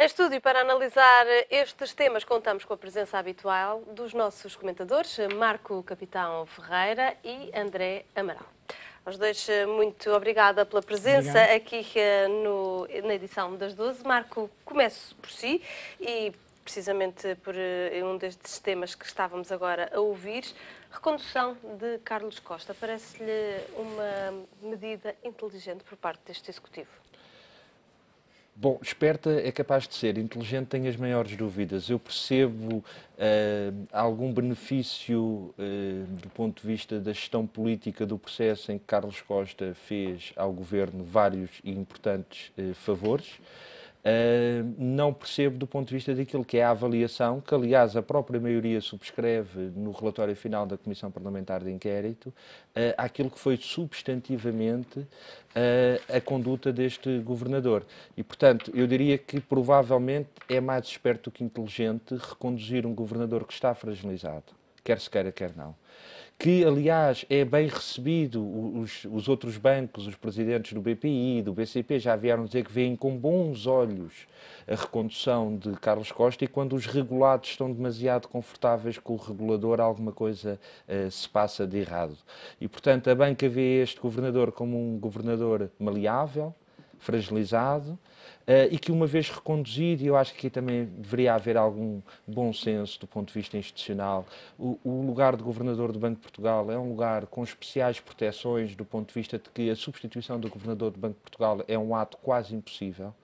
Em estúdio, para analisar estes temas, contamos com a presença habitual dos nossos comentadores, Marco Capitão Ferreira e André Amaral. Aos dois, muito obrigada pela presença Obrigado. aqui eh, no, na edição das 12. Marco, começo por si e precisamente por eh, um destes temas que estávamos agora a ouvir. Recondução de Carlos Costa, parece-lhe uma medida inteligente por parte deste Executivo? Bom, esperta é capaz de ser, inteligente tem as maiores dúvidas. Eu percebo uh, algum benefício uh, do ponto de vista da gestão política do processo em que Carlos Costa fez ao governo vários e importantes uh, favores. Uh, não percebo do ponto de vista daquilo que é a avaliação, que aliás a própria maioria subscreve no relatório final da Comissão Parlamentar de Inquérito, uh, aquilo que foi substantivamente uh, a conduta deste governador. E, portanto, eu diria que provavelmente é mais esperto do que inteligente reconduzir um governador que está fragilizado, quer se queira, quer não que, aliás, é bem recebido. Os, os, outros bancos, os presidentes do BPI, do BCP, já vieram dizer que veem com bons olhos a recondução de Carlos Costa e quando os regulados estão demasiado confortáveis com o regulador, alguma coisa uh, se passa de errado. E, portanto, a banca vê este governador como um governador maleável, fragilizado, Uh, e que uma vez reconduzido, e eu acho que aqui também deveria haver algum bom senso do ponto de vista institucional, o, o, lugar de governador do Banco de Portugal é um lugar com especiais proteções do ponto de vista de que a substituição do governador do Banco de Portugal é um ato quase impossível,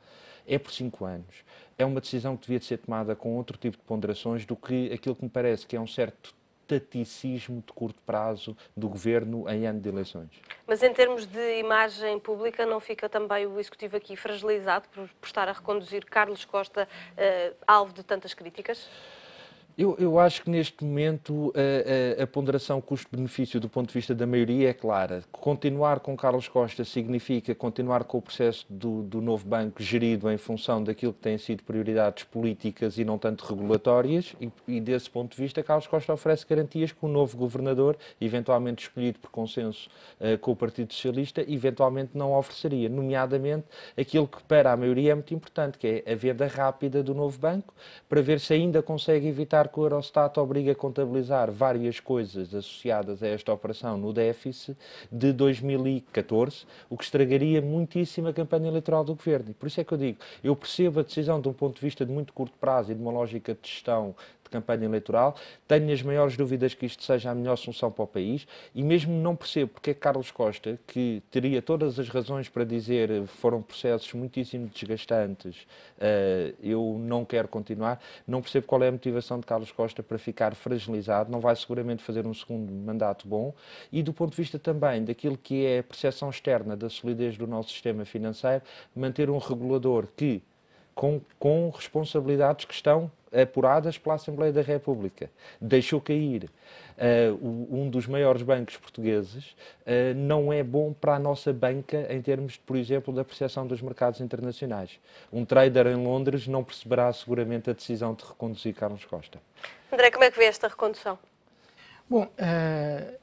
é por cinco anos. É uma decisão que devia ser tomada com outro tipo de ponderações do que aquilo que me parece que é um certo taticismo de curto prazo do governo em ano de eleições. Mas em termos de imagem pública, não fica também o executivo aqui fragilizado por, estar a reconduzir Carlos Costa, uh, alvo de tantas críticas? Eu, eu, acho que neste momento a, a, a ponderação custo-benefício do ponto de vista da maioria é clara. Continuar com Carlos Costa significa continuar com o processo do, do, novo banco gerido em função daquilo que têm sido prioridades políticas e não tanto regulatórias, e, e desse ponto de vista, Carlos Costa oferece garantias que o um novo governador, eventualmente escolhido por consenso uh, com o Partido Socialista, eventualmente não ofereceria, nomeadamente aquilo que para a maioria é muito importante, que é a venda rápida do novo banco, para ver se ainda consegue evitar destacar que o Eurostat obriga a contabilizar várias coisas associadas a esta operação no déficit de 2014, o que estragaria muitíssimo a campanha eleitoral do governo. E por isso é que eu digo, eu percebo a decisão de um ponto de vista de muito curto prazo e de uma lógica de gestão de campanha eleitoral, tenho as maiores dúvidas que isto seja a melhor solução para o país e mesmo não percebo porque é que Carlos Costa, que teria todas as razões para dizer foram processos muitíssimo desgastantes, uh, eu não quero continuar, não percebo qual é a motivação de Carlos Costa para ficar fragilizado, não vai seguramente fazer um segundo mandato bom e do ponto de vista também daquilo que é a percepção externa da solidez do nosso sistema financeiro, manter um regulador que com, com responsabilidades que estão apuradas pela Assembleia da República. Deixou cair uh, um dos maiores bancos portugueses, uh, não é bom para a nossa banca em termos, por exemplo, da percepção dos mercados internacionais. Um trader em Londres não perceberá seguramente a decisão de reconduzir Carlos Costa. André, como é que vê esta recondução? Bom, uh,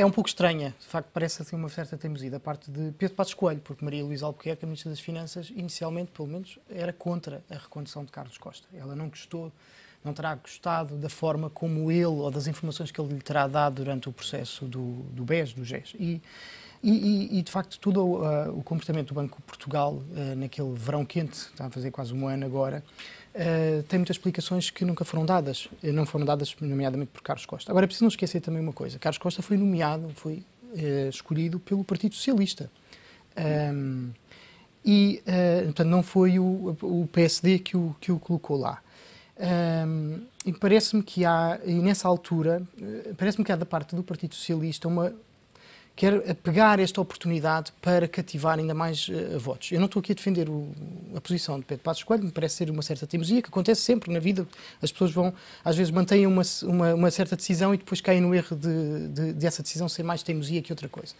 é um pouco estranha, de facto parece assim uma certa teimosia da parte de Pedro Passos Coelho, porque Maria Luísa Albuquerque, a Ministra das Finanças, inicialmente, pelo menos, era contra a recondução de Carlos Costa. Ela não gostou, não terá gostado da forma como ele, ou das informações que ele lhe terá dado durante o processo do, do BES, do GES. E, e, e, de facto, todo uh, eh, o comportamento do Banco de Portugal uh, naquele verão quente, está a fazer quase um ano agora, eh, tem muitas explicações que nunca foram dadas. Não foram dadas, nomeadamente, por Carlos Costa. Agora, é preciso não esquecer também uma coisa. Carlos Costa foi nomeado, foi uh, escolhido pelo Partido Socialista. Um, e, uh, portanto, não foi o, o PSD que o, que o colocou lá. Um, e parece-me que há, e nessa altura, parece-me que há da parte do Partido Socialista uma quer pegar esta oportunidade para cativar ainda mais uh, votos. Eu não estou aqui a defender o, a posição de Pedro Passos Coelho, me parece ser uma certa teimosia que acontece sempre na vida. As pessoas vão, às vezes, mantêm uma, uma, uma certa decisão e depois caem no erro de, de, de, essa decisão ser mais teimosia que outra coisa.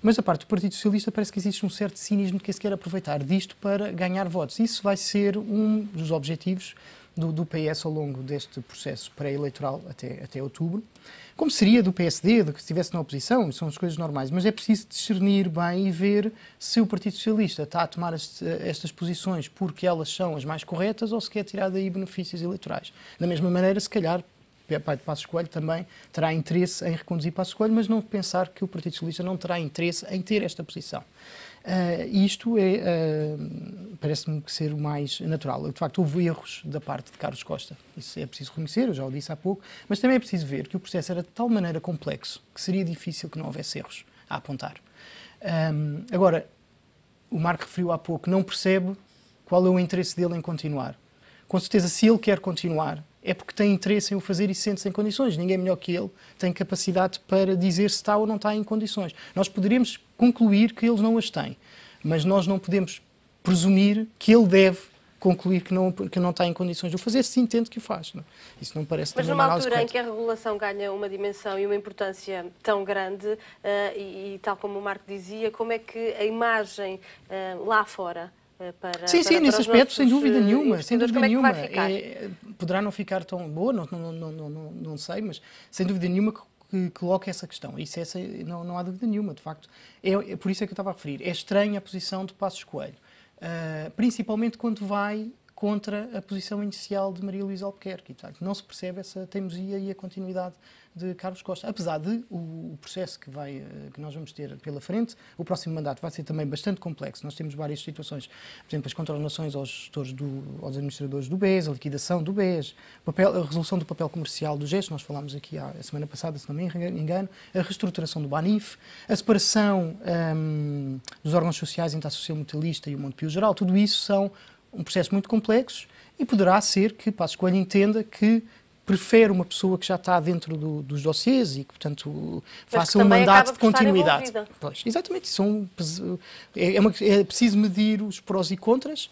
Mas a parte do Partido Socialista parece que existe um certo cinismo de quem se quer aproveitar disto para ganhar votos. Isso vai ser um dos objetivos do, do PS ao longo deste processo pré-eleitoral até, até outubro, como seria do PSD, do que estivesse na oposição, são as coisas normais, mas é preciso discernir bem e ver se o Partido Socialista está a tomar estas posições porque elas são as mais corretas ou se quer tirar daí benefícios eleitorais. Da mesma maneira, se calhar, é, pai de Passos Coelho também terá interesse em reconduzir Passos Coelho, mas não pensar que o Partido Socialista não terá interesse em ter esta posição. Uh, isto é, uh, parece-me ser o mais natural. De facto, houve erros da parte de Carlos Costa. Isso é preciso reconhecer, eu já o disse há pouco, mas também é preciso ver que o processo era de tal maneira complexo que seria difícil que não houvesse erros a apontar. Um, ah, agora, o Marco referiu há pouco, não percebe qual é o interesse dele em continuar. Com certeza, se ele quer continuar, é porque tem interesse em o fazer e sente-se em condições. Ninguém melhor que ele tem capacidade para dizer se está ou não está em condições. Nós poderíamos concluir que eles não as têm. Mas nós não podemos presumir que ele deve concluir que não, que não está em condições de o fazer, se entende que o faz. Não? É? Isso não parece Mas numa altura correta. em que a regulação ganha uma dimensão e uma importância tão grande, uh, e, e, tal como o Marco dizia, como é que a imagem uh, lá fora eh, para, sim, sim, para nesse aspecto, sem dúvida nenhuma, sem dúvida é nenhuma. É, poderá não ficar tão boa, não, não, não, não, não, sei, mas sem dúvida nenhuma que coloca essa questão. Isso não, não há dúvida nenhuma, de facto. É, é, por isso é que eu estava a referir. É estranha a posição de Passos Coelho, uh, principalmente quando vai contra a posição inicial de Maria Luísa Albuquerque. Portanto, não se percebe essa teimosia e a continuidade de Carlos Costa. Apesar de o processo que, vai, eh, que nós vamos ter pela frente, o próximo mandato vai ser também bastante complexo. Nós temos várias situações, por exemplo, as contratações aos gestores, do, aos administradores do BES, a liquidação do BES, papel, a resolução do papel comercial do GES, nós falámos aqui há, a semana passada, se não me engano, a reestruturação do BANIF, a separação um, ehm, dos órgãos sociais entre a Associação Mutualista e o pio Geral, tudo isso são um processo muito complexo e poderá ser que Passos Coelho entenda que prefere uma pessoa que já está dentro do, dos dossiers e que, portanto, faça que um mandato de continuidade. Pois, exatamente, são, é, é, é, uma, é, preciso medir os prós e contras.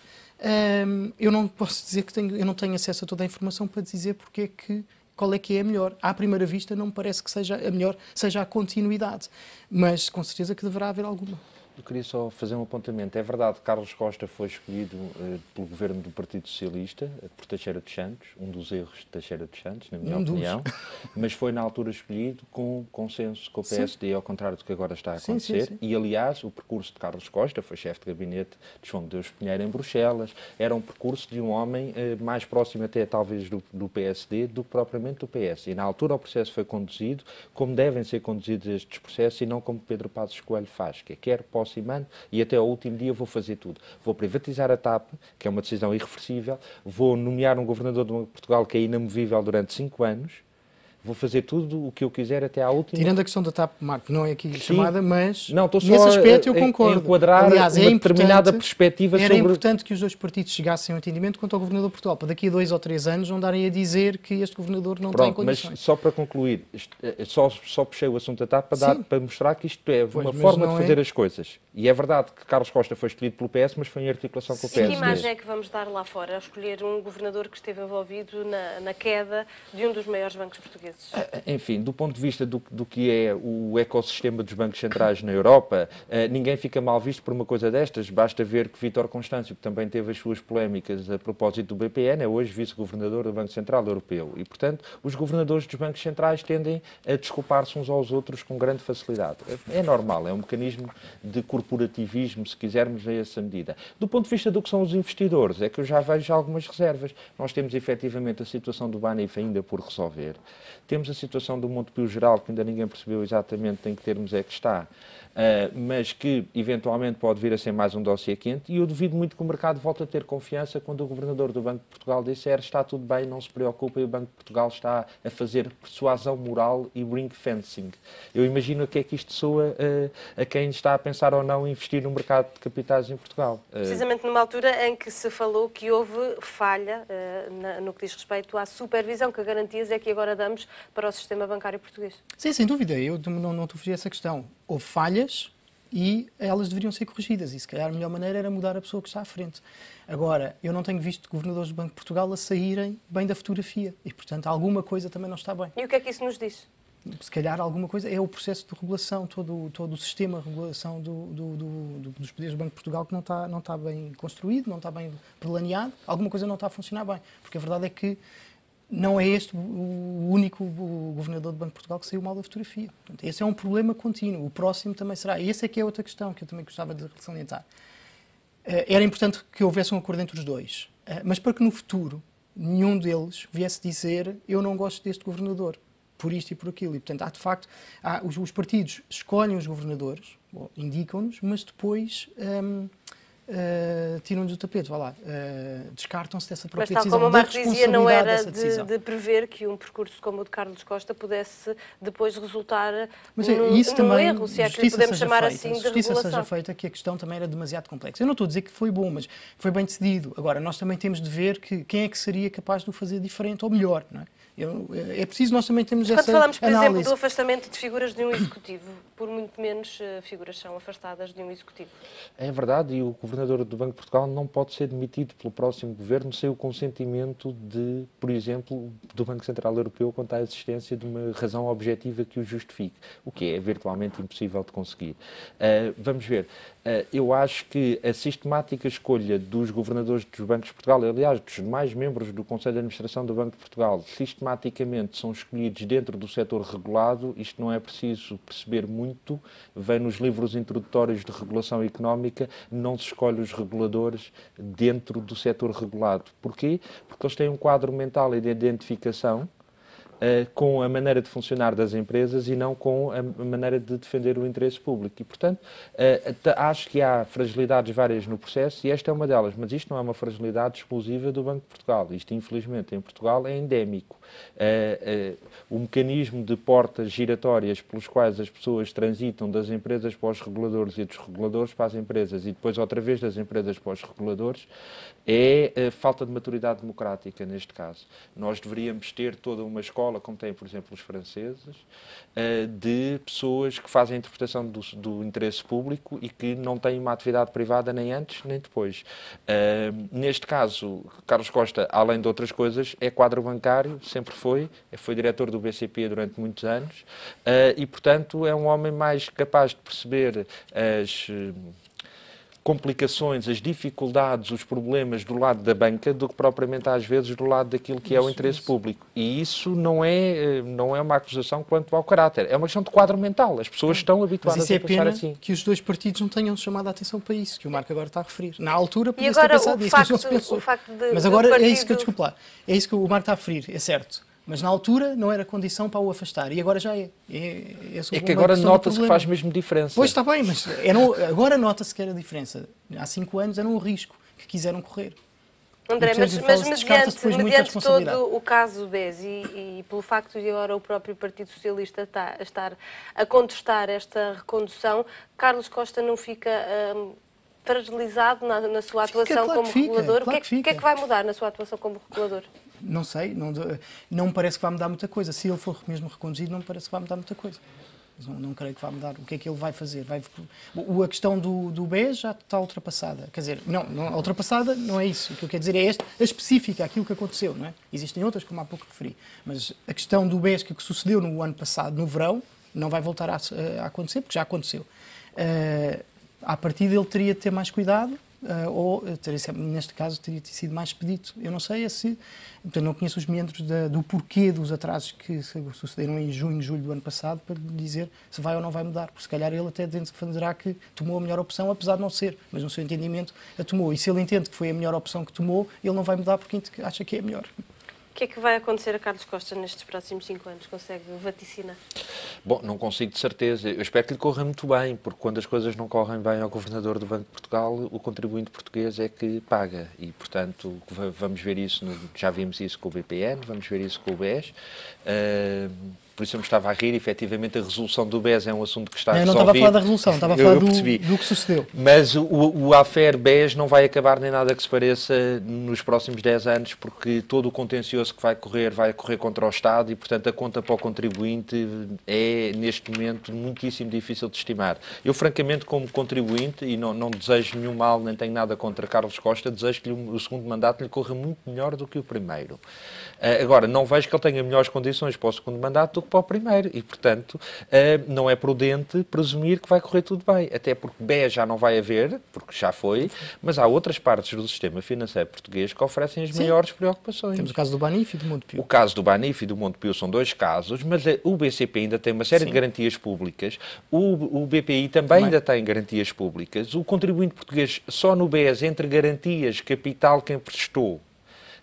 Um, eu não posso dizer que tenho, eu não tenho acesso a toda a informação para dizer porque é que qual é que é a melhor. À primeira vista, não me parece que seja a melhor, seja a continuidade, mas com certeza que deverá haver alguma. Eu queria só fazer um apontamento. É verdade, Carlos Costa foi escolhido eh, pelo governo do Partido Socialista eh, por Teixeira dos Santos, um dos erros de Teixeira dos Santos, na minha um opinião, dos. mas foi na altura escolhido com consenso com o PSD, sim. ao contrário do que agora está a acontecer. Sim, sim, e, aliás, o percurso de Carlos Costa, foi chefe de gabinete de João de Deus Pinheiro em Bruxelas, era um percurso de um homem eh, mais próximo até, talvez, do, do, PSD do que propriamente do PS. E, na altura, o processo foi conduzido como devem ser conduzidos estes processos e não como Pedro Passos Coelho faz, que é quer possa aproximando e até ao último dia vou fazer tudo. Vou privatizar a TAP, que é uma decisão irreversível, vou nomear um governador de Portugal que é inamovível durante cinco anos, vou fazer tudo o que eu quiser até à última. Tirando a questão da TAP Marco, não é aqui Sim. chamada, mas não, estou só nesse aspecto a, eu concordo. A enquadrar Aliás, é uma determinada perspectiva era sobre... Era importante que os dois partidos chegassem ao entendimento quanto ao Governador de Portugal, para daqui a dois ou três anos não darem a dizer que este Governador não Pronto, tem condições. mas só para concluir, eh, eh, só, só puxei o assunto da TAP para, dar, para mostrar que isto é pois, uma forma de fazer é... as coisas. E é verdade que Carlos Costa foi escolhido pelo PS, mas foi em articulação com o PS. E que imagem é que vamos dar lá fora, a escolher um Governador que esteve envolvido na, na queda de um dos maiores bancos portugueses? Ah, ah, enfim, do ponto de vista do, do que é o ecossistema dos bancos centrais na Europa, ah, ninguém fica mal visto por uma coisa destas. Basta ver que Vítor Constâncio, que também teve as suas polémicas a propósito do BPN, é hoje vice-governador do Banco Central Europeu. E, portanto, os governadores dos bancos centrais tendem a desculpar-se uns aos outros com grande facilidade. É, é normal, é um mecanismo de corporativismo, se quisermos, a essa medida. Do ponto de vista do que são os investidores, é que eu já vejo algumas reservas. Nós temos efetivamente a situação do Banif ainda por resolver. Temos a situação do Montepio Geral, que ainda ninguém percebeu exatamente em que termos é que está. Eh, mas que eventualmente pode vir a ser mais um dossiê quente, e eu duvido muito que o mercado volte a ter confiança quando o governador do Banco de Portugal disser está tudo bem, não se preocupe, e o Banco de Portugal está a fazer persuasão moral e ring fencing. Eu imagino o que é que isto soa eh, a quem está a pensar ou não investir no mercado de capitais em Portugal. Eh, Precisamente numa altura em que se falou que houve falha no que diz respeito à supervisão, que garantias é que agora damos para o sistema bancário português? Sim, sem dúvida, eu não, não te fugi essa questão houve falhas e elas deveriam ser corrigidas. E se calhar a melhor maneira era mudar a pessoa que está à frente. Agora, eu não tenho visto governadores do Banco de Portugal a saírem bem da fotografia e, portanto, alguma coisa também não está bem. E o que é que isso nos diz? Se calhar alguma coisa é o processo de regulação, todo, todo o sistema de regulação do, do, do, dos poderes do Banco de Portugal que não está, não está bem construído, não está bem planeado, alguma coisa não está a funcionar bem. Porque a verdade é que não é este o único governador do Banco de Portugal que saiu mal da fotografia. Portanto, esse é um problema contínuo. O próximo também será. E essa é que é outra questão que eu também gostava de salientar. Eh, era importante que houvesse um acordo entre os dois, eh, mas para que no futuro nenhum deles viesse dizer eu não gosto deste governador, por isto e por aquilo. E, portanto, há de facto, há, os, os, partidos escolhem os governadores, indicam-nos, mas depois... Ehm, uh, eh, tiram-lhes o tapete, vá lá, uh, descartam-se dessa própria Mas, decisão. Mas tal como a Marco dizia, não era de, de, prever que um percurso como o de Carlos Costa pudesse depois resultar Mas, é, num, isso num também, erro, se é que podemos chamar feita, assim de justiça regulação. seja feita, que a questão também era demasiado complexa. Eu não estou a dizer que foi bom, mas foi bem decidido. Agora, nós também temos de ver que, quem é que seria capaz de o fazer diferente ou melhor, não é? Eu, eh, é preciso nós também termos essa análise. Quando falamos, por análise. exemplo, do afastamento de figuras de um executivo, por muito menos eh, figuras são afastadas de um executivo. É verdade, e o governador do Banco de Portugal não pode ser demitido pelo próximo governo sem o consentimento de, por exemplo, do Banco Central Europeu quanto à existência de uma razão objetiva que o justifique, o que é virtualmente impossível de conseguir. Uh, vamos ver. Eh, eu acho que a sistemática escolha dos governadores dos bancos de Portugal, aliás, dos mais membros do Conselho de Administração do Banco de Portugal, sistematicamente são escolhidos dentro do setor regulado, isto não é preciso perceber muito, vem nos livros introdutórios de regulação económica, não se escolhe os reguladores dentro do setor regulado. Porquê? Porque eles têm um quadro mental e de identificação uh, com a maneira de funcionar das empresas e não com a maneira de defender o interesse público. E, portanto, uh, acho que há fragilidades várias no processo e esta é uma delas, mas isto não é uma fragilidade exclusiva do Banco de Portugal. Isto, infelizmente, em Portugal é endémico. É, é, o mecanismo de portas giratórias pelos quais as pessoas transitam das empresas para os reguladores e dos reguladores para as empresas e depois outra vez das empresas para os reguladores é, é falta de maturidade democrática neste caso. Nós deveríamos ter toda uma escola, como têm, por exemplo, os franceses, de pessoas que fazem a interpretação do, do interesse público e que não têm uma atividade privada nem antes nem depois. Neste caso, Carlos Costa, além de outras coisas, é quadro bancário, sempre foi, foi diretor do BCP durante muitos anos, eh, e, portanto, é um homem mais capaz de perceber as complicações, as dificuldades, os problemas do lado da banca do que propriamente às vezes do lado daquilo que isso, é o interesse isso. público. E isso não é, eh, não é uma acusação quanto ao caráter, é uma questão de quadro mental. As pessoas estão habituadas Mas isso é a é pensar pena assim. que os dois partidos não tenham chamado a atenção para isso, que o Marco agora está a referir. Na altura podia-se ter pensado nisso, mas não se pensou. mas agora partido... é isso que eu desculpa lá, é isso que o Marco está a referir, é certo. Mas na altura não era condição para o afastar e agora já é. É, é, é que agora nota-se que faz mesmo diferença. Pois está bem, mas era, é agora nota-se que era diferença. Há cinco anos era um risco que quiseram correr. André, mas, mas mediante, mediante todo o caso Bezi e, e, pelo facto de agora o próprio Partido Socialista estar, tá, estar a contestar esta recondução, Carlos Costa não fica hum, fragilizado na, na sua atuação fica, claro como fica, regulador? Claro o que, é, que, que, é que vai mudar na sua atuação como regulador? não sei, não, não me parece que vai mudar muita coisa. Se ele for mesmo reconduzido, não me parece que vai mudar muita coisa. Não, não creio que vá mudar. O que é que ele vai fazer? Vai, o, a questão do, do BES já está ultrapassada. Quer dizer, não, não, ultrapassada não é isso. O que eu quero dizer é esta, a específica, aquilo que aconteceu. Não é? Existem outras, como há pouco referi. Mas a questão do BES que, que sucedeu no ano passado, no verão, não vai voltar a, a acontecer, porque já aconteceu. Uh, à partida ele teria de ter mais cuidado uh, ou eh, teria, neste caso teria sido mais expedito. Eu não sei é se, portanto, não conheço os membros da, do porquê dos atrasos que sucederam em junho, julho do ano passado para dizer se vai ou não vai mudar, porque se calhar ele até defenderá que tomou a melhor opção, apesar de não ser, mas no seu entendimento a tomou. E se ele entende que foi a melhor opção que tomou, ele não vai mudar porque acha que é a melhor que é que vai acontecer a Carlos Costa nestes próximos cinco anos? Consegue vaticinar? Bom, não consigo de certeza. Eu espero que lhe corra muito bem, porque quando as coisas não correm bem ao Governador do Banco de Portugal, o contribuinte português é que paga. E, portanto, vamos ver isso, no, já vimos isso com o BPN, vamos ver isso com o BES. Uh, por isso eu me estava a rir, efetivamente a resolução do BES é um assunto que está não, resolvido. Eu não estava a falar da resolução, estava a falar do, do, que sucedeu. Mas o, o AFER BES não vai acabar nem nada que se pareça nos próximos 10 anos, porque todo o contencioso que vai correr, vai correr contra o Estado e, portanto, a conta para o contribuinte é, neste momento, muitíssimo difícil de estimar. Eu, francamente, como contribuinte, e não, não desejo nenhum mal, nem tenho nada contra Carlos Costa, desejo que o segundo mandato lhe corra muito melhor do que o primeiro. Ah, agora, não vejo que ele tenha melhores condições para o segundo mandato do para o primeiro. E, portanto, eh, não é prudente presumir que vai correr tudo bem. Até porque BE já não vai haver, porque já foi, mas há outras partes do sistema financeiro português que oferecem as Sim. maiores preocupações. Temos o caso do Banif e do Montepio. O caso do Banif e do Montepio são dois casos, mas o BCP ainda tem uma série Sim. de garantias públicas, o, o BPI também, também, ainda tem garantias públicas, o contribuinte português só no BES entre garantias, capital que emprestou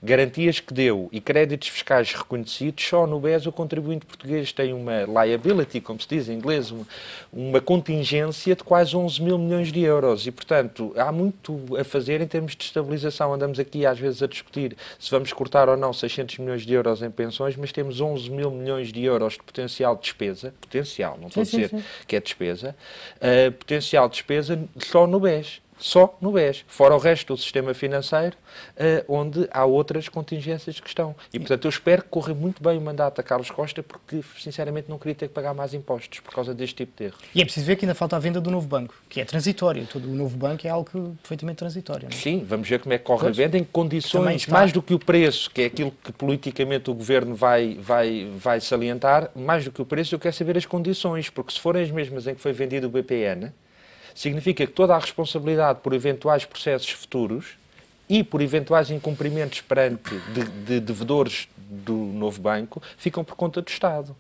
Garantias que deu e créditos fiscais reconhecidos, só no BES o contribuinte português tem uma liability, como se diz em inglês, uma, uma contingência de quase 11 mil milhões de euros. E, portanto, há muito a fazer em termos de estabilização. Andamos aqui às vezes a discutir se vamos cortar ou não 600 milhões de euros em pensões, mas temos 11 mil milhões de euros de potencial despesa, potencial, não estou a dizer sim. que é despesa, uh, potencial despesa só no BES só no BES, fora o resto do sistema financeiro, eh, onde há outras contingências que estão. E, portanto, eu espero que corra muito bem o mandato a Carlos Costa, porque, sinceramente, não queria ter que pagar mais impostos por causa deste tipo de erro. E é preciso ver que ainda falta a venda do novo banco, que é transitório. Todo o novo banco é algo perfeitamente transitório. É? Sim, vamos ver como é que corre pois, a venda em condições, mais do que o preço, que é aquilo que politicamente o governo vai, vai, vai salientar, mais do que o preço, eu quero saber as condições, porque se forem as mesmas em que foi vendido o BPN, significa que toda a responsabilidade por eventuais processos futuros e por eventuais incumprimentos perante de, de devedores do novo banco ficam por conta do Estado.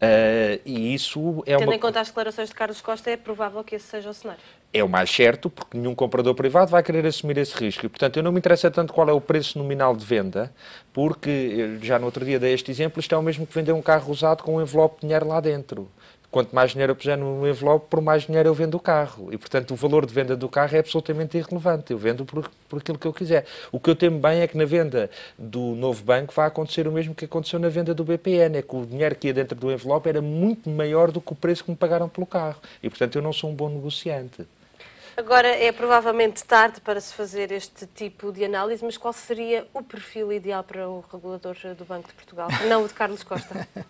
Uh, e isso é Tendo uma... em conta as declarações de Carlos Costa, é provável que esse seja o cenário. É o mais certo, porque nenhum comprador privado vai querer assumir esse risco. E, portanto, eu não me interessa tanto qual é o preço nominal de venda, porque, já no outro dia dei este exemplo, isto é o mesmo que vender um carro usado com um envelope de dinheiro lá dentro quanto mais dinheiro eu puser no envelope, por mais dinheiro eu vendo o carro. E, portanto, o valor de venda do carro é absolutamente irrelevante. Eu vendo por, por aquilo que eu quiser. O que eu temo bem é que na venda do novo banco vai acontecer o mesmo que aconteceu na venda do BPN, é que o dinheiro que ia dentro do envelope era muito maior do que o preço que me pagaram pelo carro. E, portanto, eu não sou um bom negociante. Agora é provavelmente tarde para se fazer este tipo de análise, mas qual seria o perfil ideal para o regulador do Banco de Portugal? Não o de Carlos Costa.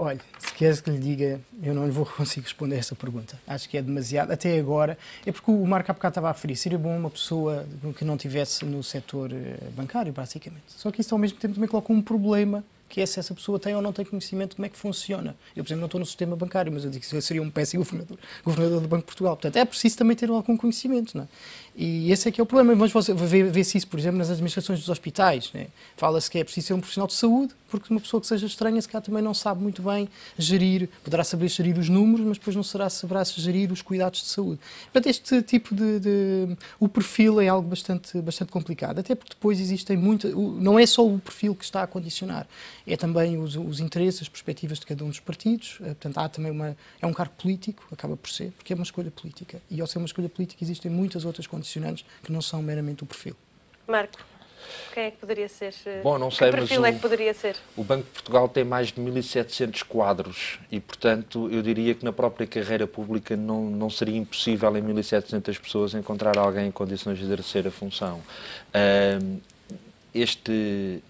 Olha, se queres que lhe diga, eu não lhe vou conseguir responder essa pergunta. Acho que é demasiado, até agora. É porque o Marco há bocado estava a referir, seria bom uma pessoa que não tivesse no setor eh, bancário, basicamente. Só que isso ao mesmo tempo também coloca um problema, que é se essa pessoa tem ou não tem conhecimento de como é que funciona. Eu, por exemplo, não estou no sistema bancário, mas eu digo que seria um péssimo governador, governador do Banco de Portugal. Portanto, é preciso também ter algum conhecimento, não é? E esse é que é o problema. Vamos ver-se isso, por exemplo, nas administrações dos hospitais. Né? Fala-se que é preciso ser um profissional de saúde, porque uma pessoa que seja estranha, se calhar também não sabe muito bem gerir, poderá saber gerir os números, mas depois não será, saberá -se gerir os cuidados de saúde. Portanto, este tipo de, de, O perfil é algo bastante, bastante complicado, até porque depois existem muitas... Não é só o perfil que está a condicionar, é também os, os interesses, as perspectivas de cada um dos partidos, eh, portanto, há também uma... É um cargo político, acaba por ser, porque é uma escolha política. E ao ser uma escolha política existem muitas outras condições que não são meramente o perfil. Marco. Quem é que poderia ser? Eh, Bom, não sei, que perfil mas é o, é que poderia ser? O Banco de Portugal tem mais de 1.700 quadros e, portanto, eu diria que na própria carreira pública não, não seria impossível em 1.700 pessoas encontrar alguém em condições de exercer a função. Uh, este,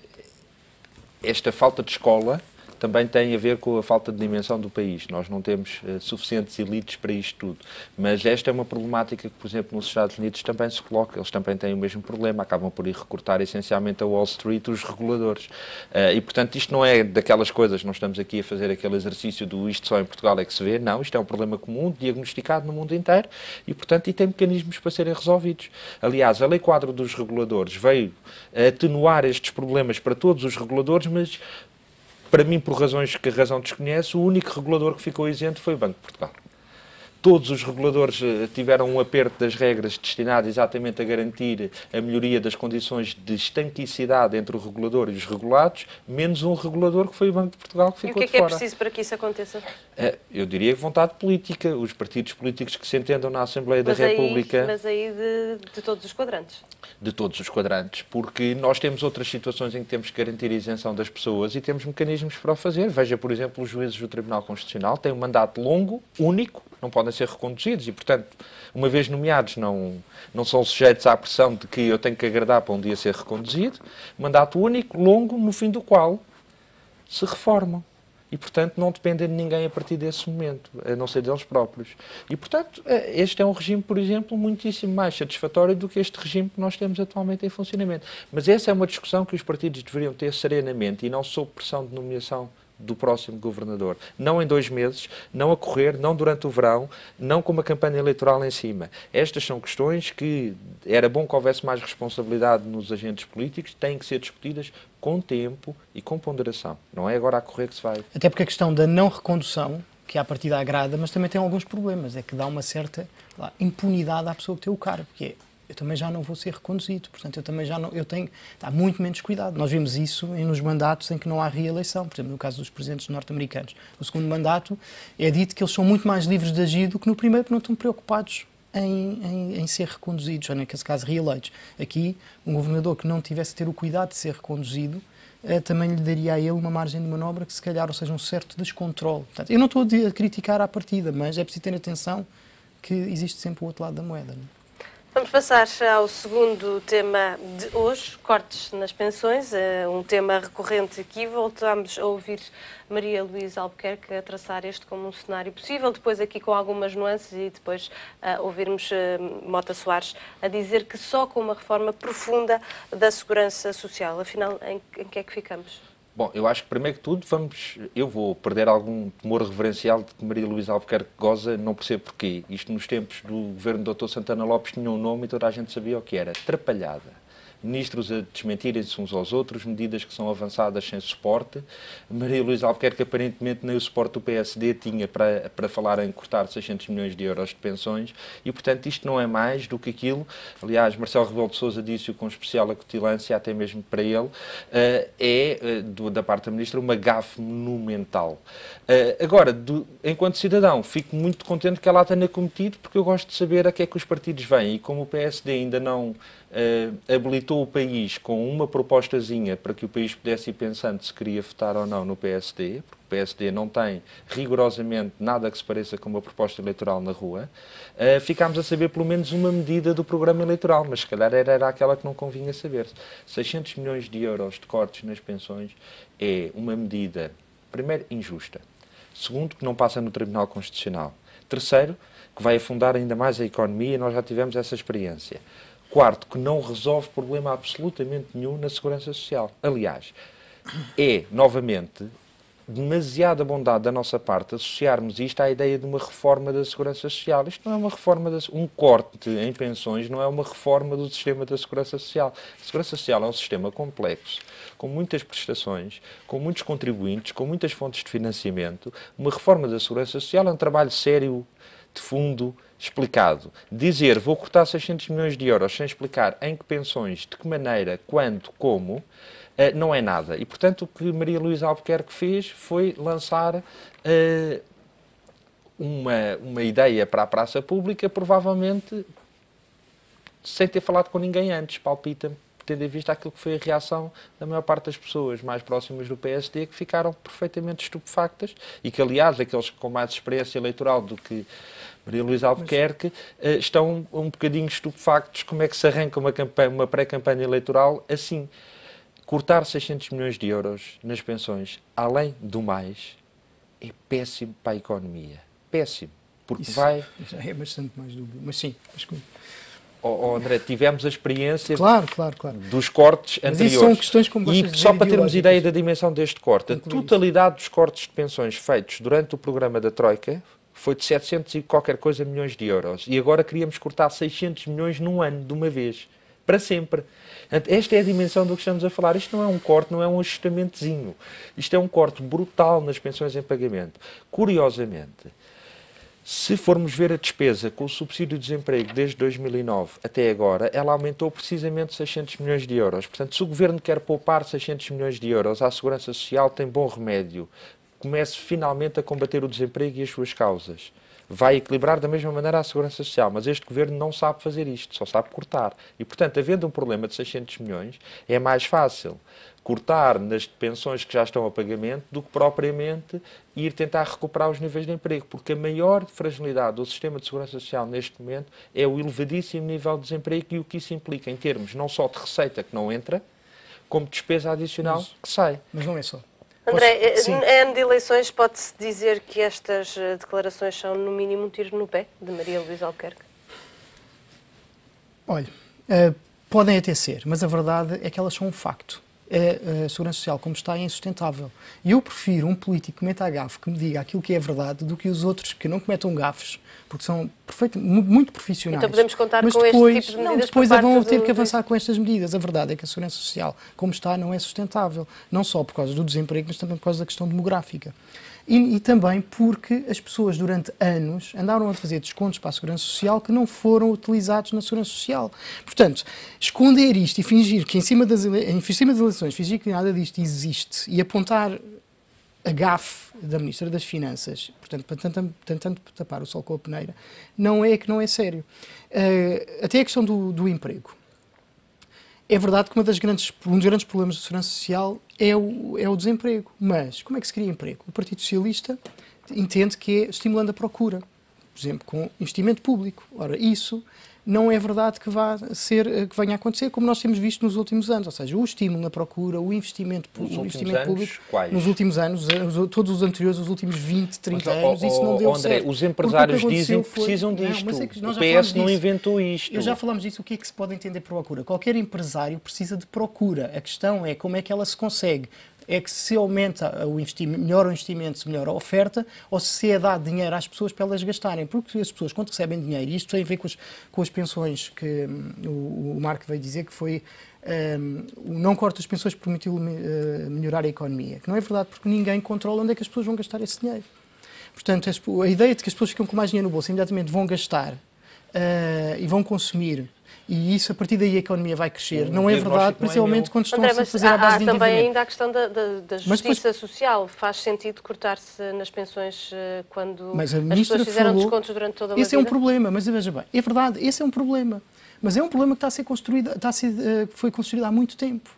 esta falta de escola também tem a ver com a falta de dimensão do país. Nós não temos uh, suficientes elites para isto tudo. Mas esta é uma problemática que, por exemplo, nos Estados Unidos também se coloca. Eles também têm o mesmo problema, acabam por ir recortar essencialmente a Wall Street os reguladores. Uh, e, portanto, isto não é daquelas coisas, não estamos aqui a fazer aquele exercício do isto só em Portugal é que se vê. Não, isto é um problema comum, diagnosticado no mundo inteiro e, portanto, e tem mecanismos para serem resolvidos. Aliás, a Lei Quadro dos Reguladores veio atenuar estes problemas para todos os reguladores, mas para mim, por razões que a razão desconhece, o único regulador que ficou isento foi o Banco de Portugal. Todos os reguladores eh, tiveram um aperto das regras destinado exatamente a garantir a melhoria das condições de estanquicidade entre o regulador e os regulados, menos um regulador que foi o Banco de Portugal que ficou fora. E o que é que é preciso para que isso aconteça? Eh, eu diria vontade política, os partidos políticos que se entendam na Assembleia mas da aí, República. Mas aí de, de todos os quadrantes? De todos os quadrantes, porque nós temos outras situações em que temos que garantir a isenção das pessoas e temos mecanismos para o fazer. Veja, por exemplo, os juízes do Tribunal Constitucional têm um mandato longo, único, não podem ser reconduzidos e, portanto, uma vez nomeados, não, não são sujeitos à pressão de que eu tenho que agradar para um dia ser reconduzido. Mandato único, longo, no fim do qual se reformam. E, portanto, não dependem de ninguém a partir desse momento, a não ser deles próprios. E, portanto, eh, este é um regime, por exemplo, muitíssimo mais satisfatório do que este regime que nós temos atualmente em funcionamento. Mas essa é uma discussão que os partidos deveriam ter serenamente e não sob pressão de nomeação do próximo governador. Não em dois meses, não a correr, não durante o verão, não com uma campanha eleitoral em cima. Estas são questões que era bom que houvesse mais responsabilidade nos agentes políticos, têm que ser discutidas com tempo e com ponderação. Não é agora a correr que se vai. Até porque a questão da não recondução, que à partida agrada, mas também tem alguns problemas. É que dá uma certa lá, impunidade à pessoa que tem o cargo, porque é eu também já não vou ser reconduzido. Portanto, eu também já não, eu tenho, há muito menos cuidado. Nós vimos isso nos mandatos em que não há reeleição, por exemplo, no caso dos presidentes norte-americanos. O segundo mandato é dito que eles são muito mais livres de agir do que no primeiro, porque não estão preocupados em, em, em, ser reconduzidos, ou naquele caso reeleitos. Aqui, um governador que não tivesse ter o cuidado de ser reconduzido eh, também lhe daria a ele uma margem de manobra que se calhar, ou seja, um certo descontrole. Portanto, eu não estou a, criticar à partida, mas é preciso ter atenção que existe sempre o outro lado da moeda. Não? É? Vamos passar ao segundo tema de hoje, cortes nas pensões, eh, um tema recorrente aqui. Voltamos a ouvir Maria Luísa Albuquerque a traçar este como um cenário possível, depois aqui com algumas nuances e depois eh, ouvirmos eh, Mota Soares a dizer que só com uma reforma profunda da segurança social. Afinal, em que é que ficamos? Bom, eu acho que primeiro que tudo vamos, eu vou perder algum temor reverencial de que Maria Luísa Albuquerque goza, não percebo porquê. Isto nos tempos do governo do Dr. Santana Lopes tinha um nome e toda a gente sabia o que era, trapalhada ministros a desmentirem-se uns aos outros, medidas que são avançadas sem suporte. Maria Luísa Albuquerque aparentemente nem o suporte do PSD tinha para, para falar em cortar 600 milhões de euros de pensões e, portanto, isto não é mais do que aquilo. Aliás, Marcelo Rebelo de Sousa disse-o com especial acutilância, até mesmo para ele, eh, é, eh, da parte da Ministra, uma gafe monumental. Eh, agora, do, enquanto cidadão, fico muito contente que ela a tenha cometido, porque eu gosto de saber a que é que os partidos vêm e como o PSD ainda não uh, habilitou o país com uma propostazinha para que o país pudesse ir pensando se queria votar ou não no PSD, porque o PSD não tem rigorosamente nada que se pareça com uma proposta eleitoral na rua, uh, ficámos a saber pelo menos uma medida do programa eleitoral, mas se calhar era, era aquela que não convinha saber. 600 milhões de euros de cortes nas pensões é uma medida, primeiro, injusta. Segundo, que não passa no Tribunal Constitucional. Terceiro, que vai afundar ainda mais a economia, nós já tivemos essa experiência. Quarto, que não resolve problema absolutamente nenhum na segurança social. Aliás, é, novamente, demasiada bondade da nossa parte associarmos isto à ideia de uma reforma da segurança social. Isto não é uma reforma, da, um corte em pensões não é uma reforma do sistema da segurança social. A segurança social é um sistema complexo, com muitas prestações, com muitos contribuintes, com muitas fontes de financiamento. Uma reforma da segurança social é um trabalho sério, de fundo explicado. Dizer vou cortar 600 milhões de euros sem explicar em que pensões, de que maneira, quando, como, eh, não é nada. E, portanto, o que Maria Luísa Albuquerque fez foi lançar uh, uma, uma ideia para a praça pública, provavelmente sem ter falado com ninguém antes, palpita-me tendo em vista aquilo que foi a reação da maior parte das pessoas mais próximas do PSD, que ficaram perfeitamente estupefactas e que, aliás, aqueles com mais experiência eleitoral do que Maria Luísa Albuquerque, Mas... Eh, estão um bocadinho estupefactos como é que se arranca uma, uma pré-campanha eleitoral assim. Cortar 600 milhões de euros nas pensões, além do mais, é péssimo para a economia. Péssimo. Porque Isso vai. é bastante mais dúbio. Mas sim, que oh, André, tivemos a experiência claro, claro, claro. dos cortes Mas anteriores. Isso são questões como E só para termos ideia da dimensão deste corte, a totalidade isso. dos cortes de pensões feitos durante o programa da Troika foi de 700 e qualquer coisa milhões de euros. E agora queríamos cortar 600 milhões num ano, de uma vez. Para sempre. Esta é a dimensão do que estamos a falar. Isto não é um corte, não é um ajustamentozinho. Isto é um corte brutal nas pensões em pagamento. Curiosamente, se formos ver a despesa com o subsídio de desemprego desde 2009 até agora, ela aumentou precisamente 600 milhões de euros. Portanto, se o governo quer poupar 600 milhões de euros à segurança social, tem bom remédio. Comece finalmente a combater o desemprego e as suas causas vai equilibrar da mesma maneira a segurança social, mas este governo não sabe fazer isto, só sabe cortar. E, portanto, havendo um problema de 600 milhões, é mais fácil cortar nas pensões que já estão a pagamento do que propriamente ir tentar recuperar os níveis de emprego, porque a maior fragilidade do sistema de segurança social neste momento é o elevadíssimo nível de desemprego e o que isso implica em termos não só de receita que não entra, como despesa adicional mas, que sai. Mas não é só. André, Posso... Eh, em ano de eleições pode-se dizer que estas eh, declarações são, no mínimo, um tiro no pé de Maria Luísa Alquerque? Olha, uh, podem até ser, mas a verdade é que elas são um facto a, a segurança social como está é insustentável. E eu prefiro um político que cometa gafo, que me diga aquilo que é verdade, do que os outros que não cometam gafos, porque são perfeito, muito profissionais. Então podemos contar mas com depois, este tipo de medidas. Não, depois vão é ter do... que avançar com estas medidas. A verdade é que a segurança social, como está, não é sustentável. Não só por causa do desemprego, mas também por causa da questão demográfica. E, e, também porque as pessoas durante anos andaram a fazer descontos para a Segurança Social que não foram utilizados na Segurança Social. Portanto, esconder isto e fingir que em cima das, em cima das eleições, fingir que nada disto existe e apontar a gafe da Ministra das Finanças, portanto, tentando, tentando tapar o sol com a peneira, não é que não é sério. Uh, até a questão do, do emprego. É verdade que grandes, um dos grandes problemas da segurança social é o, é o desemprego. Mas como é que se cria emprego? O Partido Socialista entende que é estimulando a procura, por exemplo, com investimento público. Ora, isso não é verdade que, vá ser, eh, que venha a acontecer, como nós temos visto nos últimos anos. Ou seja, o estímulo na procura, o investimento, nos o investimento anos, público. Quais? Nos últimos anos, eh, todos os anteriores, os últimos 20, 30 mas, anos, oh, isso não deu André, certo. Os empresários que dizem que precisam foi... disto. Não, é que o PS não inventou isto. Eu já falamos disso. O que é que se pode entender por procura? Qualquer empresário precisa de procura. A questão é como é que ela se consegue é que se aumenta o investimento, melhor o investimento, se melhora a oferta, ou se é dado dinheiro às pessoas para elas gastarem. Porque as pessoas, quando recebem dinheiro, e isto tem a ver com, com as pensões que um, o, Marco veio dizer que foi um, o não corte das pensões permitiu uh, melhorar a economia. Que não é verdade, porque ninguém controla onde é que as pessoas vão gastar esse dinheiro. Portanto, a ideia de que as pessoas ficam com mais dinheiro no bolso e imediatamente vão gastar uh, e vão consumir e isso a partir daí a economia vai crescer. não é verdade, principalmente é quando estão André, a fazer a base há também ainda a questão da, da, da justiça depois... social. Faz sentido cortar-se nas pensões eh, quando as pessoas fizeram falou... descontos durante toda a vida? Esse é um problema, mas veja bem, é verdade, esse é um problema. Mas é um problema que está a ser construído, está a ser, eh, foi construído há muito tempo.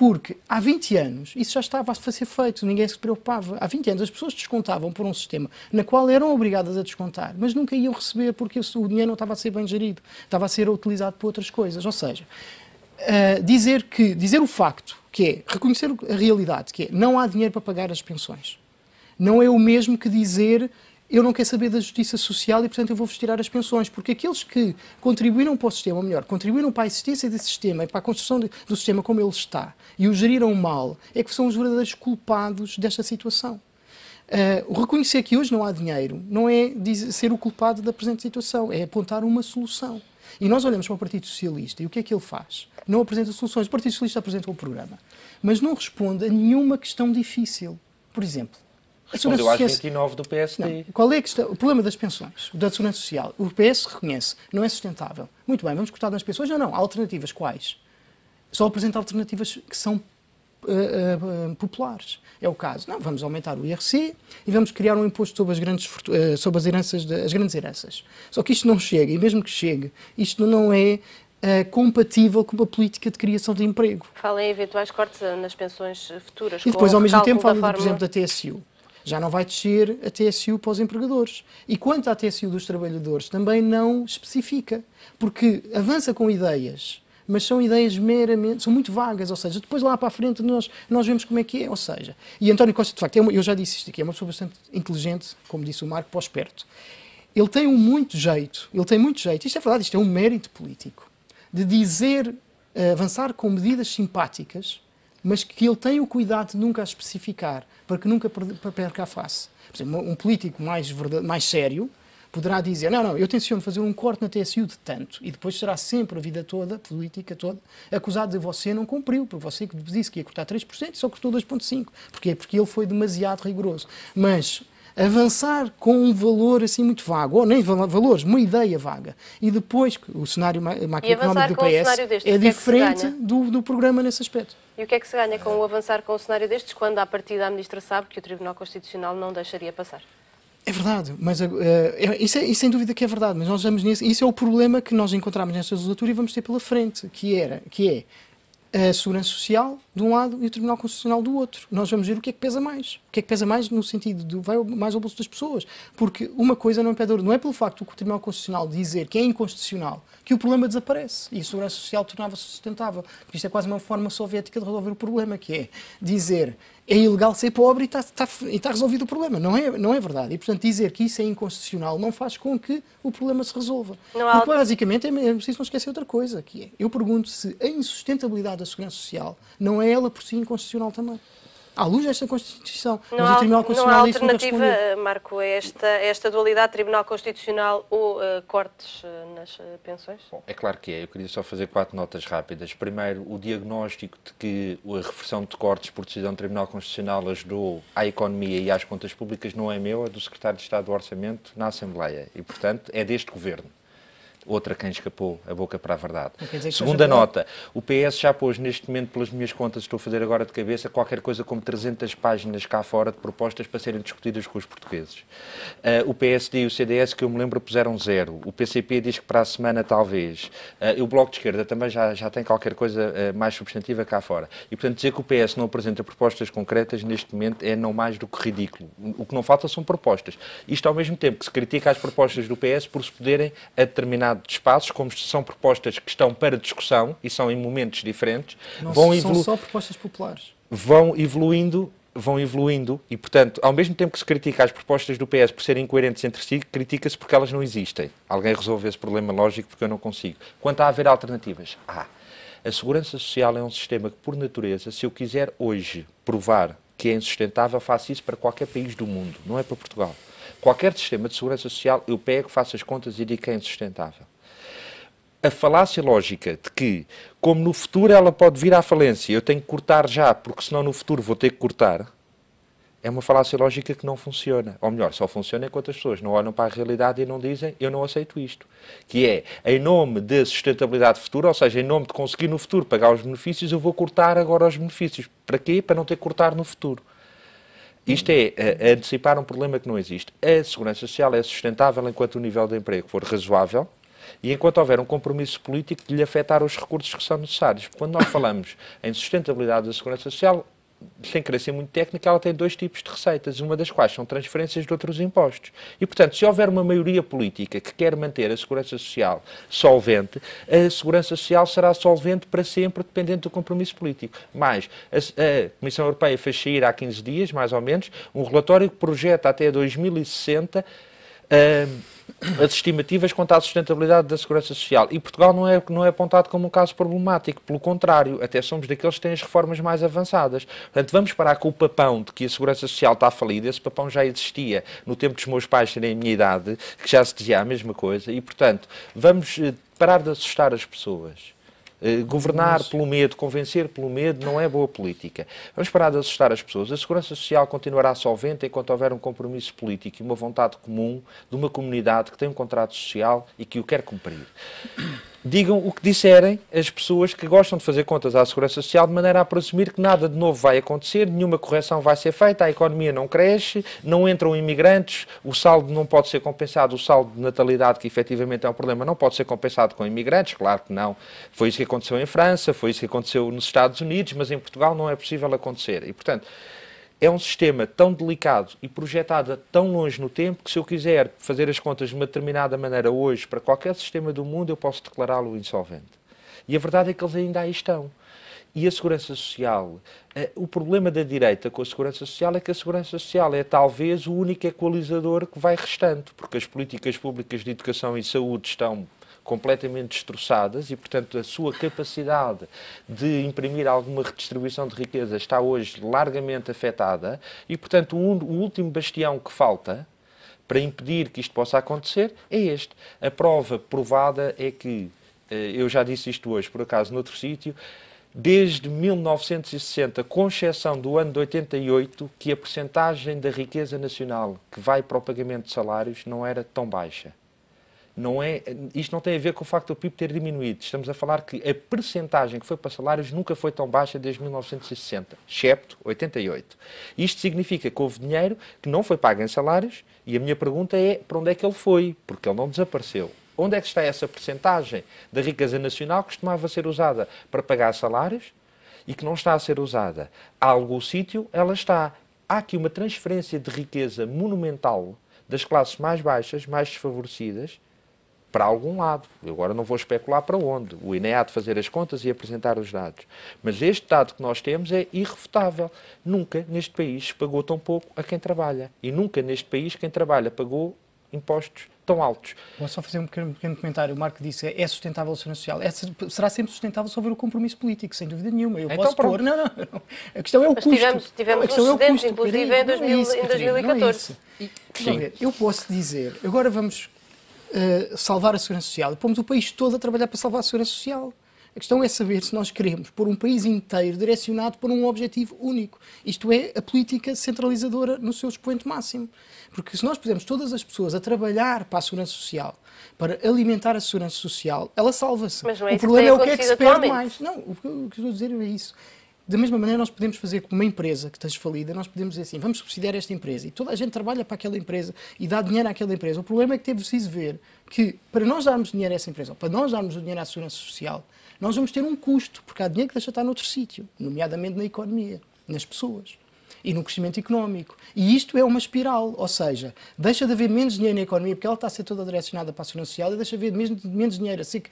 Porque há 20 anos isso já estava a ser feito, ninguém se preocupava. Há 20 anos as pessoas descontavam por um sistema na qual eram obrigadas a descontar, mas nunca iam receber porque o dinheiro não estava a ser bem gerido, estava a ser utilizado para outras coisas. Ou seja, uh, dizer, que, dizer o facto, que é reconhecer a realidade, que é não há dinheiro para pagar as pensões, não é o mesmo que dizer eu não quero saber da justiça social e, portanto, eu vou-vos tirar as pensões, porque aqueles que contribuíram para o sistema, ou melhor, contribuíram para a existência desse sistema e para a construção de, do sistema como ele está e o geriram mal, é que são os verdadeiros culpados desta situação. Uh, reconhecer que hoje não há dinheiro não é dizer, ser o culpado da presente situação, é apontar uma solução. E nós olhamos para o Partido Socialista e o que é que ele faz? Não apresenta soluções. O Partido Socialista apresenta o um programa, mas não responde a nenhuma questão difícil. Por exemplo, Respondeu às 29 do PSD. Não. Qual é a questão? o problema das pensões, da segurança social? O PS reconhece, não é sustentável. Muito bem, vamos cortar nas pensões? Não, não. Há alternativas quais? Só apresenta alternativas que são Uh, uh, populares. É o caso. Não, vamos aumentar o IRC e vamos criar um imposto sobre as grandes, uh, sobre as heranças, de, as grandes heranças. Só que isto não chega, e mesmo que chegue, isto não é compatível com uma política de criação de emprego. Fala em eventuais cortes nas pensões futuras. E depois, ao mesmo tempo, fala, forma... por exemplo, da TSU já não vai descer a TSU para os empregadores. E quanto à TSU dos trabalhadores, também não especifica, porque avança com ideias, mas são ideias meramente, são muito vagas, ou seja, depois lá para a frente nós, nós vemos como é que é, ou seja, e António Costa, de facto, é uma, eu já disse isto aqui, é uma pessoa bastante inteligente, como disse o Marco, pós perto. Ele tem um muito jeito, ele tem muito jeito, isto é verdade, isto é um mérito político, de dizer, eh, avançar com medidas simpáticas, mas que ele tem o cuidado de nunca especificar, para que nunca perca a face. Por exemplo, um político mais, verdade, mais sério poderá dizer: não, não, eu tenciono fazer um corte na TSU de tanto, e depois será sempre a vida toda, a política toda, acusado de você não cumpriu, porque você disse que ia cortar 3% e só cortou 2,5%. Porquê? Porque ele foi demasiado rigoroso. Mas avançar com um valor assim muito vago, ou nem valores, uma ideia vaga. E depois o cenário macroeconómico do PS é, é diferente é do, do programa nesse aspecto. E o que é que se ganha com o avançar com o cenário destes, quando a partida a ministra sabe que o Tribunal Constitucional não deixaria passar? É verdade, mas uh, isso, é, isso sem dúvida que é verdade, mas nós vamos nisso. Isso é o problema que nós encontramos nesta legislatura e vamos ter pela frente, que era, que é a Segurança Social de um lado e o Tribunal Constitucional do outro. Nós vamos ver o que é que pesa mais. O que é que pesa mais no sentido de vai mais ao bolso das pessoas. Porque uma coisa não é pedra, não é pelo facto que o Tribunal Constitucional dizer que é inconstitucional que o problema desaparece e a Segurança Social tornava-se sustentável. Isto é quase uma forma soviética de resolver o problema, que é dizer é ilegal ser pobre e está, tá, está, está, resolvido o problema. Não é, não é verdade. E, portanto, dizer que isso é inconstitucional não faz com que o problema se resolva. Não há... Porque, basicamente, é, preciso não esquecer outra coisa, que é, eu pergunto se a insustentabilidade da segurança social não é ela por si inconstitucional também à luz desta Constituição. Não Mas há, o Tribunal Constitucional não há alternativa, Marco, esta, esta dualidade Tribunal Constitucional ou uh, cortes uh, nas uh, pensões? Bom, é claro que é. Eu queria só fazer quatro notas rápidas. Primeiro, o diagnóstico de que a reversão de cortes por decisão do Tribunal Constitucional ajudou à economia e às contas públicas não é meu, é do Secretário de Estado do Orçamento na Assembleia. E, portanto, é deste Governo outra quem escapou a boca para a verdade. Segunda nota, o PS já pôs neste momento, pelas minhas contas, estou a fazer agora de cabeça, qualquer coisa como 300 páginas cá fora de propostas para serem discutidas com os portugueses. Uh, o PSD e o CDS, que eu me lembro, puseram zero. O PCP diz que para a semana talvez. Uh, e o Bloco de Esquerda também já, já tem qualquer coisa uh, mais substantiva cá fora. E, portanto, dizer que o PS não apresenta propostas concretas neste momento é não mais do que ridículo. O que não falta são propostas. Isto ao mesmo tempo que se critica as propostas do PS por se poderem a determinar determinado espaços, como são propostas que estão para discussão e são em momentos diferentes, Não, vão são só propostas populares. Vão evoluindo vão evoluindo e, portanto, ao mesmo tempo que se critica as propostas do PS por serem incoerentes entre si, critica-se porque elas não existem. Alguém resolve esse problema lógico porque eu não consigo. Quanto a haver alternativas? Há. Ah, a segurança social é um sistema que, por natureza, se eu quiser hoje provar que é insustentável, faço isso para qualquer país do mundo, não é para Portugal. Qualquer sistema de segurança social, eu pego, faço as contas e digo que é insustentável. A falácia lógica de que, como no futuro ela pode vir à falência, eu tenho que cortar já, porque senão no futuro vou ter que cortar, é uma falácia lógica que não funciona. Ou melhor, só funciona enquanto as pessoas não olham para a realidade e não dizem eu não aceito isto. Que é, em nome da sustentabilidade futura, ou seja, em nome de conseguir no futuro pagar os benefícios, eu vou cortar agora os benefícios. Para quê? Para não ter que cortar no futuro. Isto é, é, é, antecipar um problema que não existe. A segurança social é sustentável enquanto o nível de emprego for razoável e enquanto houver um compromisso político de lhe afetar os recursos que são necessários. Quando nós falamos em sustentabilidade da segurança social, sem querer ser muito técnica, ela tem dois tipos de receitas, uma das quais são transferências de outros impostos. E, portanto, se houver uma maioria política que quer manter a segurança social solvente, a segurança social será solvente para sempre, dependente do compromisso político. Mais, a, a Comissão Europeia fez sair há 15 dias, mais ou menos, um relatório que projeta até 2060 uh, as estimativas quanto à sustentabilidade da segurança social. E Portugal não é, não é apontado como um caso problemático, pelo contrário, até somos daqueles que têm as reformas mais avançadas. Portanto, vamos parar com o papão de que a segurança social está falida, esse papão já existia no tempo dos meus pais terem a minha idade, que já se dizia a mesma coisa, e portanto, vamos eh, parar de assustar as pessoas. Eh, governar pelo medo, convencer pelo medo, não é boa política. Vamos parar de assustar as pessoas. A segurança social continuará solvente enquanto houver um compromisso político e uma vontade comum de uma comunidade que tem um contrato social e que o quer cumprir digam o que disserem as pessoas que gostam de fazer contas à Segurança Social de maneira a presumir que nada de novo vai acontecer, nenhuma correção vai ser feita, a economia não cresce, não entram imigrantes, o saldo não pode ser compensado, o saldo de natalidade, que efetivamente é um problema, não pode ser compensado com imigrantes, claro que não. Foi isso que aconteceu em França, foi isso que aconteceu nos Estados Unidos, mas em Portugal não é possível acontecer. E, portanto, é um sistema tão delicado e projetado tão longe no tempo que se eu quiser fazer as contas de uma determinada maneira hoje para qualquer sistema do mundo, eu posso declará-lo insolvente. E a verdade é que eles ainda aí estão. E a segurança social, eh, o problema da direita com a segurança social é que a segurança social é talvez o único equalizador que vai restante, porque as políticas públicas de educação e saúde estão completamente destroçadas e, portanto, a sua capacidade de imprimir alguma redistribuição de riqueza está hoje largamente afetada e, portanto, o, o último bastião que falta para impedir que isto possa acontecer é este. A prova provada é que, eh, eu já disse isto hoje, por acaso, noutro sítio, desde 1960, com exceção do ano de 88, que a percentagem da riqueza nacional que vai para o pagamento de salários não era tão baixa. Não é, isto não tem a ver com o facto do PIB ter diminuído. Estamos a falar que a percentagem que foi para salários nunca foi tão baixa desde 1960, excepto 88. Isto significa que houve dinheiro que não foi pago em salários e a minha pergunta é para onde é que ele foi? Porque ele não desapareceu. Onde é que está essa percentagem da riqueza nacional que costumava ser usada para pagar salários e que não está a ser usada? Há algum sítio, ela está. Há aqui uma transferência de riqueza monumental das classes mais baixas, mais desfavorecidas, para algum lado. Eu agora não vou especular para onde. O INE há de fazer as contas e apresentar os dados. Mas este dado que nós temos é irrefutável. Nunca neste país pagou tão pouco a quem trabalha. E nunca neste país quem trabalha pagou impostos tão altos. Vou só fazer um pequeno, pequeno comentário. O Marco disse é sustentável a segurança social. É, será sempre sustentável se houver o compromisso político, sem dúvida nenhuma. Eu então, posso pronto. pôr. Não, não, A questão é o Mas custo. Tivemos, tivemos não, um é excedente, é inclusive, em, 2000, é isso, em 2014. É e, eu posso dizer, agora vamos uh, salvar a segurança social. Pomos o país todo a trabalhar para salvar a segurança social. A questão é saber se nós queremos pôr um país inteiro direcionado por um objetivo único. Isto é, a política centralizadora no seu expoente máximo. Porque se nós pusermos todas as pessoas a trabalhar para a segurança social, para alimentar a segurança social, ela salva-se. é o problema é o que é que se perde mais. Não, o que eu estou a dizer é isso. Da mesma maneira, nós podemos fazer com uma empresa que esteja falida, nós podemos dizer assim, vamos subsidiar esta empresa e toda a gente trabalha para aquela empresa e dá dinheiro àquela empresa. O problema é que é de ver que para nós darmos dinheiro a essa empresa, ou para nós darmos o dinheiro à segurança social, nós vamos ter um custo, porque há dinheiro que deixa de estar noutro sítio, nomeadamente na economia, nas pessoas e no crescimento económico. E isto é uma espiral, ou seja, deixa de haver menos dinheiro na economia, porque ela está a ser toda direcionada para a segurança social, e deixa de haver menos, menos dinheiro a ser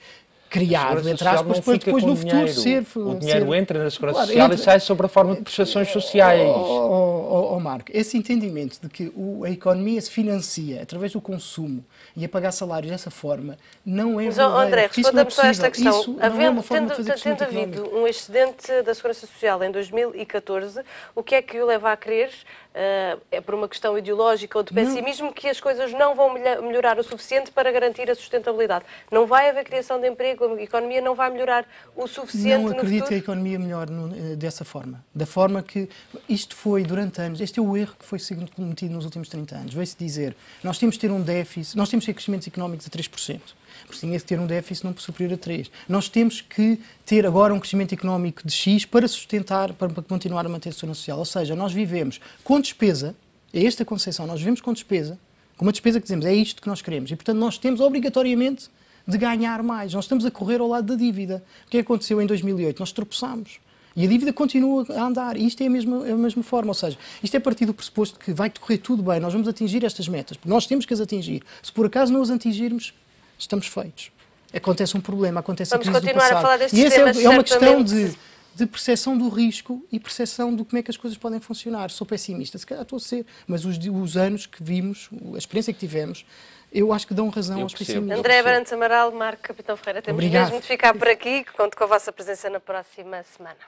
criado, entre aspas, para depois no futuro dinheiro. ser... O dinheiro ser... entra na Segurança claro, Social entra... e sai sobre a forma de prestações sociais. Oh, oh, oh, Marco, esse entendimento de que o, a economia se financia através do consumo e a pagar salários dessa forma não é Mas, verdadeiro. André, responda-me é esta questão. Isso é Havendo, é tendo, havido um excedente da Segurança Social em 2014, o que é que o leva a crer uh, é por uma questão ideológica ou de pessimismo não. que as coisas não vão melhorar o suficiente para garantir a sustentabilidade. Não vai haver criação de emprego, a economia não vai melhorar o suficiente Não acredito que a economia melhore no, eh, dessa forma. Da forma que isto foi durante anos, este é o erro que foi cometido nos últimos 30 anos. Vai-se dizer, nós temos que ter um déficit, nós temos que ter crescimentos económicos a 3% porque tinha que ter um déficit não superior a 3. Nós temos que ter agora um crescimento económico de X para sustentar, para continuar a manter a segurança social. Ou seja, nós vivemos com despesa, é esta a concepção, nós vivemos com despesa, com uma despesa que dizemos é isto que nós queremos. E, portanto, nós temos obrigatoriamente de ganhar mais. Nós estamos a correr ao lado da dívida. O que aconteceu em 2008? Nós tropeçamos. E a dívida continua a andar. E isto é a mesma, é a mesma forma. Ou seja, isto é a partir do pressuposto que vai correr tudo bem, nós vamos atingir estas metas. Nós temos que as atingir. Se por acaso não as atingirmos, estamos feitos. Acontece um problema, acontece Vamos a crise continuar do passado. A falar destes e essa é, é uma questão de, de percepção do risco e percepção do como é que as coisas podem funcionar. Sou pessimista, se calhar estou a ser, mas os, os anos que vimos, a experiência que tivemos, eu acho que dão razão aos pessimistas. André Brantes Amaral, Marco Capitão Ferreira, temos Obrigado. mesmo de ficar por aqui. Conto com a vossa presença na próxima semana.